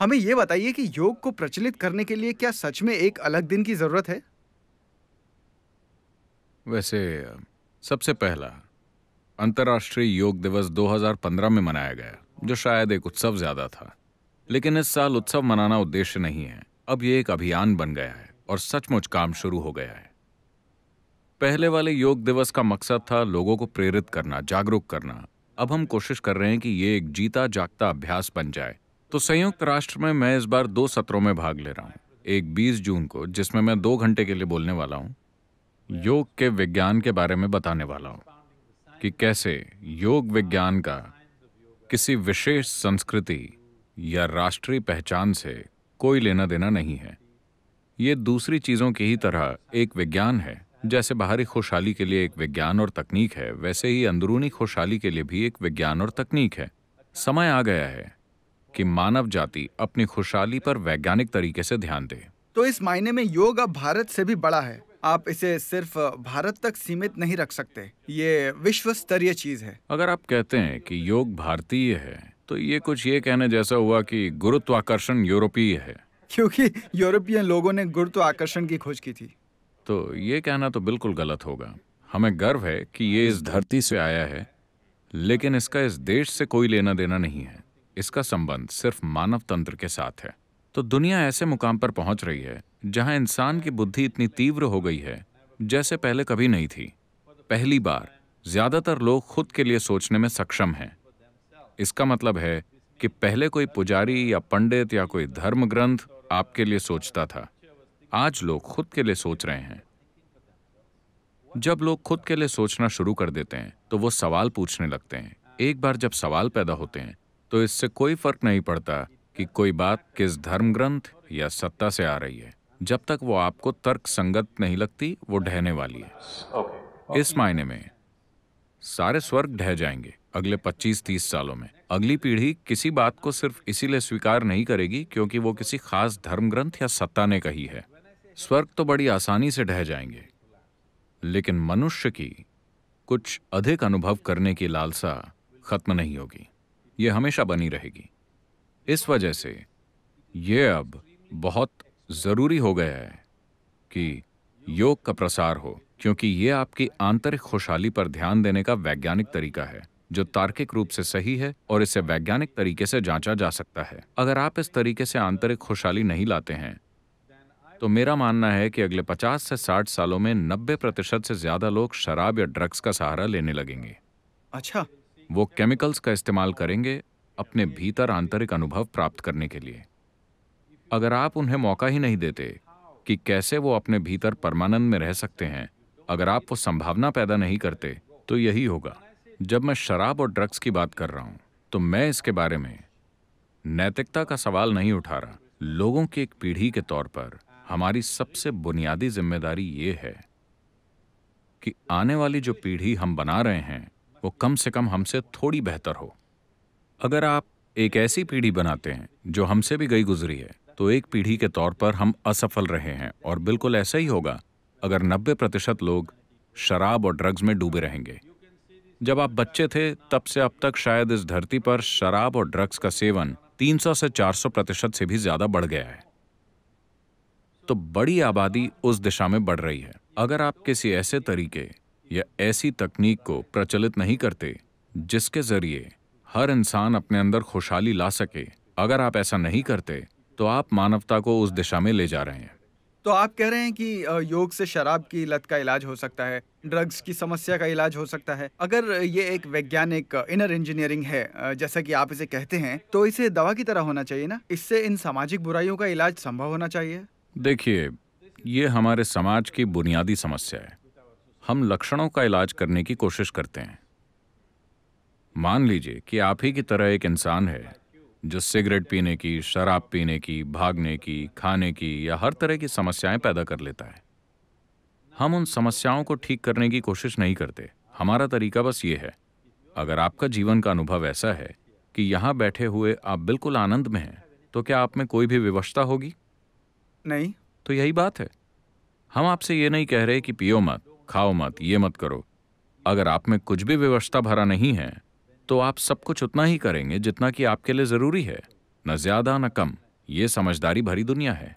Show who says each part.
Speaker 1: हमें ये बताइए कि योग को प्रचलित करने के लिए क्या सच में एक अलग दिन की जरूरत है
Speaker 2: वैसे सबसे पहला अंतर्राष्ट्रीय योग दिवस 2015 में मनाया गया जो शायद एक उत्सव ज्यादा था लेकिन इस साल उत्सव मनाना उद्देश्य नहीं है अब ये एक अभियान बन गया है और सचमुच काम शुरू हो गया है पहले वाले योग दिवस का मकसद था लोगों को प्रेरित करना जागरूक करना अब हम कोशिश कर रहे हैं कि ये एक जीता जागता अभ्यास बन जाए तो संयुक्त राष्ट्र में मैं इस बार दो सत्रों में भाग ले रहा हूँ एक 20 जून को जिसमें मैं दो घंटे के लिए बोलने वाला हूँ योग के विज्ञान के बारे में बताने वाला हूँ कि कैसे योग विज्ञान का किसी विशेष संस्कृति या राष्ट्रीय पहचान से कोई लेना देना नहीं है ये दूसरी चीज़ों की ही तरह एक विज्ञान है जैसे बाहरी खुशहाली के लिए एक विज्ञान और तकनीक है वैसे ही अंदरूनी खुशहाली के लिए भी एक विज्ञान और तकनीक है समय आ गया है कि मानव जाति अपनी खुशहाली पर वैज्ञानिक तरीके से ध्यान दे
Speaker 1: तो इस मायने में योग अब भारत से भी बड़ा है आप इसे सिर्फ भारत तक सीमित नहीं रख सकते ये विश्व स्तरीय चीज है
Speaker 2: अगर आप कहते हैं कि योग भारतीय है तो ये कुछ ये कहने जैसा हुआ कि गुरुत्वाकर्षण यूरोपीय है
Speaker 1: क्योंकि यूरोपीय लोगों ने गुरुत्वाकर्षण की खोज की थी
Speaker 2: तो ये कहना तो बिल्कुल गलत होगा हमें गर्व है कि ये इस धरती से आया है लेकिन इसका इस देश से कोई लेना देना नहीं है इसका संबंध सिर्फ मानव तंत्र के साथ है तो दुनिया ऐसे मुकाम पर पहुंच रही है जहां इंसान की बुद्धि इतनी तीव्र हो गई है जैसे पहले कभी नहीं थी पहली बार ज्यादातर लोग खुद के लिए सोचने में सक्षम हैं इसका मतलब है कि पहले कोई पुजारी या पंडित या कोई धर्म ग्रंथ आपके लिए सोचता था आज लोग खुद के लिए सोच रहे हैं जब लोग खुद के लिए सोचना शुरू कर देते हैं तो वो सवाल पूछने लगते हैं एक बार जब सवाल पैदा होते हैं तो इससे कोई फर्क नहीं पड़ता कि कोई बात किस धर्म ग्रंथ या सत्ता से आ रही है जब तक वो आपको तर्क संगत नहीं लगती वो ढहने वाली है इस मायने में सारे स्वर्ग ढह जाएंगे अगले 25-30 सालों में अगली पीढ़ी किसी बात को सिर्फ इसीलिए स्वीकार नहीं करेगी क्योंकि वो किसी खास धर्म ग्रंथ या सत्ता ने कही है स्वर्ग तो बड़ी आसानी से ढह जाएंगे लेकिन मनुष्य की कुछ अधिक अनुभव करने की लालसा खत्म नहीं होगी ये हमेशा बनी रहेगी इस वजह से ये अब बहुत ज़रूरी हो गया है कि योग का प्रसार हो क्योंकि ये आपकी आंतरिक खुशहाली पर ध्यान देने का वैज्ञानिक तरीका है जो तार्किक रूप से सही है और इसे वैज्ञानिक तरीके से जांचा जा सकता है अगर आप इस तरीके से आंतरिक खुशहाली नहीं लाते हैं तो मेरा मानना है कि अगले 50 से 60 सालों में 90 प्रतिशत से ज्यादा लोग शराब या ड्रग्स का सहारा लेने लगेंगे अच्छा वो केमिकल्स का इस्तेमाल करेंगे अपने भीतर आंतरिक अनुभव प्राप्त करने के लिए अगर आप उन्हें मौका ही नहीं देते कि कैसे वो अपने भीतर परमानंद में रह सकते हैं अगर आप वो संभावना पैदा नहीं करते तो यही होगा जब मैं शराब और ड्रग्स की बात कर रहा हूं तो मैं इसके बारे में नैतिकता का सवाल नहीं उठा रहा लोगों की एक पीढ़ी के तौर पर हमारी सबसे बुनियादी जिम्मेदारी ये है कि आने वाली जो पीढ़ी हम बना रहे हैं वो कम से कम हमसे थोड़ी बेहतर हो अगर आप एक ऐसी पीढ़ी बनाते हैं जो हमसे भी गई गुजरी है तो एक पीढ़ी के तौर पर हम असफल रहे हैं और बिल्कुल ऐसा ही होगा अगर 90 प्रतिशत लोग शराब और ड्रग्स में डूबे रहेंगे जब आप बच्चे थे तब से अब तक शायद इस धरती पर शराब और ड्रग्स का सेवन 300 से 400 प्रतिशत से भी ज्यादा बढ़ गया है तो बड़ी आबादी उस दिशा में बढ़ रही है अगर आप किसी ऐसे तरीके या ऐसी तकनीक को प्रचलित नहीं करते जिसके जरिए हर इंसान अपने अंदर खुशहाली ला सके अगर आप ऐसा नहीं करते तो आप मानवता को उस दिशा में ले जा रहे हैं
Speaker 1: तो आप कह रहे हैं कि योग से शराब की लत का इलाज हो सकता है ड्रग्स की समस्या का इलाज हो सकता है अगर ये एक वैज्ञानिक इनर इंजीनियरिंग है जैसा कि आप इसे कहते हैं तो इसे दवा की तरह होना चाहिए ना इससे इन सामाजिक बुराइयों का इलाज संभव होना चाहिए
Speaker 2: देखिए ये हमारे समाज की बुनियादी समस्या है हम लक्षणों का इलाज करने की कोशिश करते हैं मान लीजिए कि आप ही की तरह एक इंसान है जो सिगरेट पीने की शराब पीने की भागने की खाने की या हर तरह की समस्याएं पैदा कर लेता है हम उन समस्याओं को ठीक करने की कोशिश नहीं करते हमारा तरीका बस ये है अगर आपका जीवन का अनुभव ऐसा है कि यहाँ बैठे हुए आप बिल्कुल आनंद में हैं तो क्या आप में कोई भी विवशता होगी नहीं तो यही बात है हम आपसे ये नहीं कह रहे कि पियो मत खाओ मत ये मत करो अगर आप में कुछ भी व्यवस्था भरा नहीं है तो आप सब कुछ उतना ही करेंगे जितना कि आपके लिए ज़रूरी है न ज़्यादा न कम ये समझदारी भरी दुनिया है